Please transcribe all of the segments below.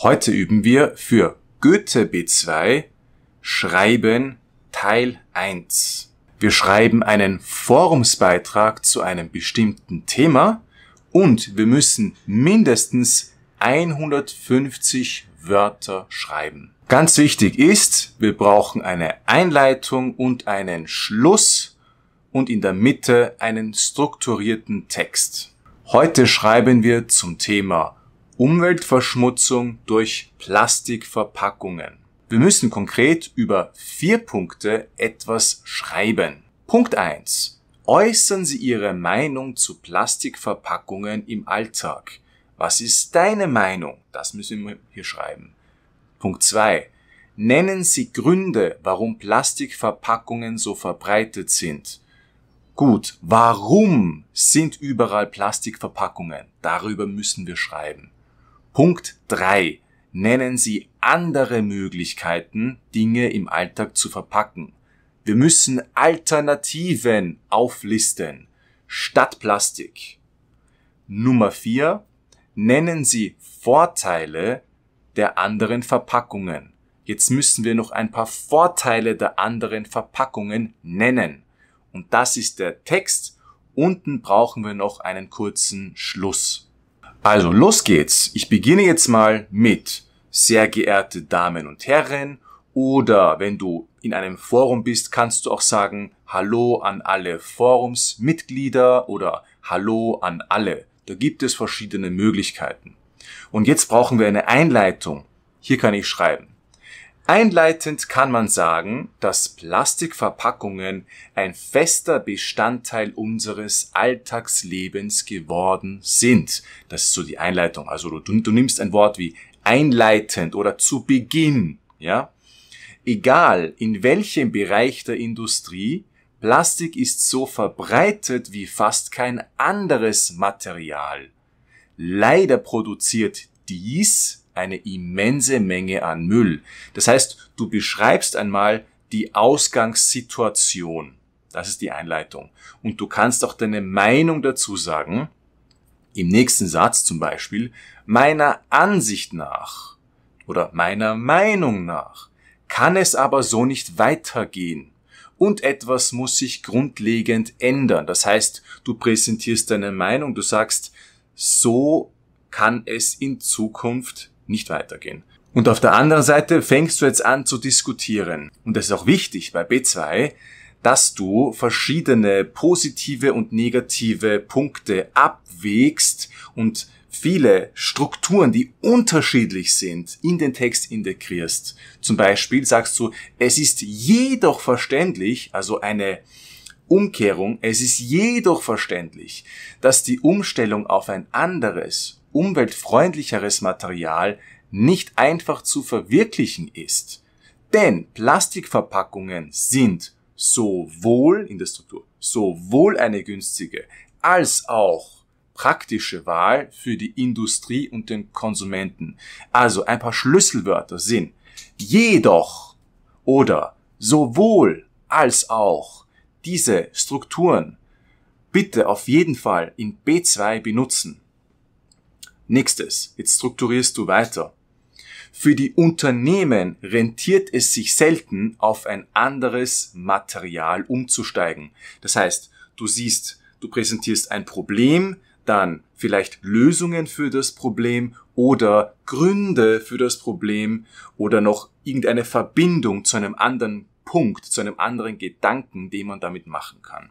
Heute üben wir für Goethe B2 Schreiben Teil 1. Wir schreiben einen Forumsbeitrag zu einem bestimmten Thema und wir müssen mindestens 150 Wörter schreiben. Ganz wichtig ist, wir brauchen eine Einleitung und einen Schluss und in der Mitte einen strukturierten Text. Heute schreiben wir zum Thema Umweltverschmutzung durch Plastikverpackungen. Wir müssen konkret über vier Punkte etwas schreiben. Punkt eins: Äußern Sie Ihre Meinung zu Plastikverpackungen im Alltag. Was ist deine Meinung? Das müssen wir hier schreiben. Punkt zwei: Nennen Sie Gründe, warum Plastikverpackungen so verbreitet sind. Gut, warum sind überall Plastikverpackungen? Darüber müssen wir schreiben. Punkt 3. Nennen Sie andere Möglichkeiten, Dinge im Alltag zu verpacken. Wir müssen Alternativen auflisten statt Plastik. Nummer 4. Nennen Sie Vorteile der anderen Verpackungen. Jetzt müssen wir noch ein paar Vorteile der anderen Verpackungen nennen. Und das ist der Text. Unten brauchen wir noch einen kurzen Schluss. Also, los geht's. Ich beginne jetzt mal mit sehr geehrte Damen und Herren oder wenn du in einem Forum bist, kannst du auch sagen Hallo an alle Forumsmitglieder oder Hallo an alle. Da gibt es verschiedene Möglichkeiten. Und jetzt brauchen wir eine Einleitung. Hier kann ich schreiben. Einleitend kann man sagen, dass Plastikverpackungen ein fester Bestandteil unseres Alltagslebens geworden sind. Das ist so die Einleitung. Also du, du, nimmst ein Wort wie einleitend oder zu Beginn, ja? Egal in welchem Bereich der Industrie, Plastik ist so verbreitet wie fast kein anderes Material. Leider produziert dies eine immense Menge an Müll. Das heißt, du beschreibst einmal die Ausgangssituation. Das ist die Einleitung. Und du kannst auch deine Meinung dazu sagen. Im nächsten Satz zum Beispiel, meiner Ansicht nach oder meiner Meinung nach kann es aber so nicht weitergehen. Und etwas muss sich grundlegend ändern. Das heißt, du präsentierst deine Meinung, du sagst, so kann es in Zukunft nicht weitergehen. Und auf der anderen Seite fängst du jetzt an zu diskutieren. Und das ist auch wichtig bei B2, dass du verschiedene positive und negative Punkte abwägst und viele Strukturen, die unterschiedlich sind, in den Text integrierst. Zum Beispiel sagst du, es ist jedoch verständlich, also eine Umkehrung, es ist jedoch verständlich, dass die Umstellung auf ein anderes umweltfreundlicheres Material nicht einfach zu verwirklichen ist. Denn Plastikverpackungen sind sowohl in der Struktur, sowohl eine günstige als auch praktische Wahl für die Industrie und den Konsumenten. Also ein paar Schlüsselwörter sind jedoch oder sowohl als auch diese Strukturen bitte auf jeden Fall in B2 benutzen. Nächstes, jetzt strukturierst du weiter. Für die Unternehmen rentiert es sich selten, auf ein anderes Material umzusteigen. Das heißt, du siehst, du präsentierst ein Problem, dann vielleicht Lösungen für das Problem oder Gründe für das Problem oder noch irgendeine Verbindung zu einem anderen Punkt, zu einem anderen Gedanken, den man damit machen kann.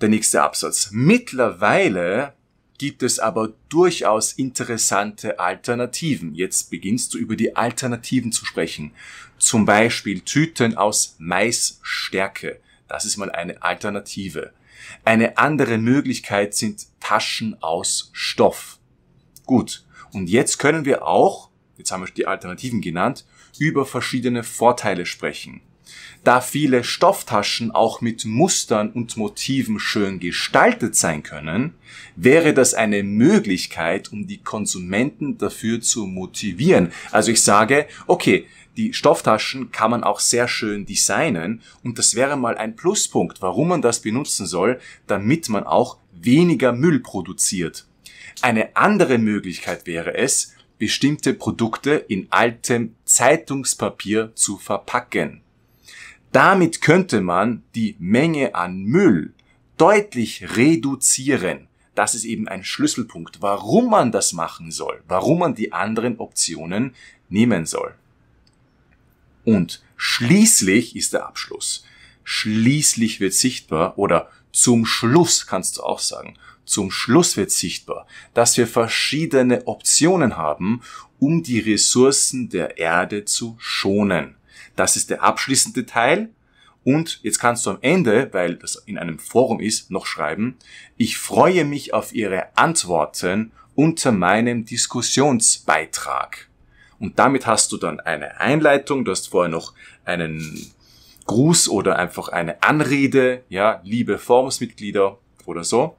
Der nächste Absatz. Mittlerweile gibt es aber durchaus interessante Alternativen. Jetzt beginnst du über die Alternativen zu sprechen. Zum Beispiel Tüten aus Maisstärke. Das ist mal eine Alternative. Eine andere Möglichkeit sind Taschen aus Stoff. Gut. Und jetzt können wir auch, jetzt haben wir die Alternativen genannt, über verschiedene Vorteile sprechen. Da viele Stofftaschen auch mit Mustern und Motiven schön gestaltet sein können, wäre das eine Möglichkeit, um die Konsumenten dafür zu motivieren. Also ich sage, okay, die Stofftaschen kann man auch sehr schön designen und das wäre mal ein Pluspunkt, warum man das benutzen soll, damit man auch weniger Müll produziert. Eine andere Möglichkeit wäre es, bestimmte Produkte in altem Zeitungspapier zu verpacken. Damit könnte man die Menge an Müll deutlich reduzieren. Das ist eben ein Schlüsselpunkt, warum man das machen soll, warum man die anderen Optionen nehmen soll. Und schließlich ist der Abschluss. Schließlich wird sichtbar oder zum Schluss kannst du auch sagen. Zum Schluss wird sichtbar, dass wir verschiedene Optionen haben, um die Ressourcen der Erde zu schonen. Das ist der abschließende Teil. Und jetzt kannst du am Ende, weil das in einem Forum ist, noch schreiben, ich freue mich auf Ihre Antworten unter meinem Diskussionsbeitrag. Und damit hast du dann eine Einleitung, du hast vorher noch einen Gruß oder einfach eine Anrede, ja, liebe Forumsmitglieder oder so.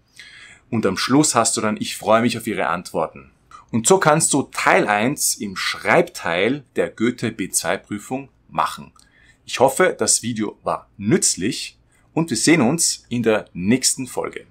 Und am Schluss hast du dann, ich freue mich auf Ihre Antworten. Und so kannst du Teil 1 im Schreibteil der Goethe B2-Prüfung machen. Ich hoffe, das Video war nützlich und wir sehen uns in der nächsten Folge.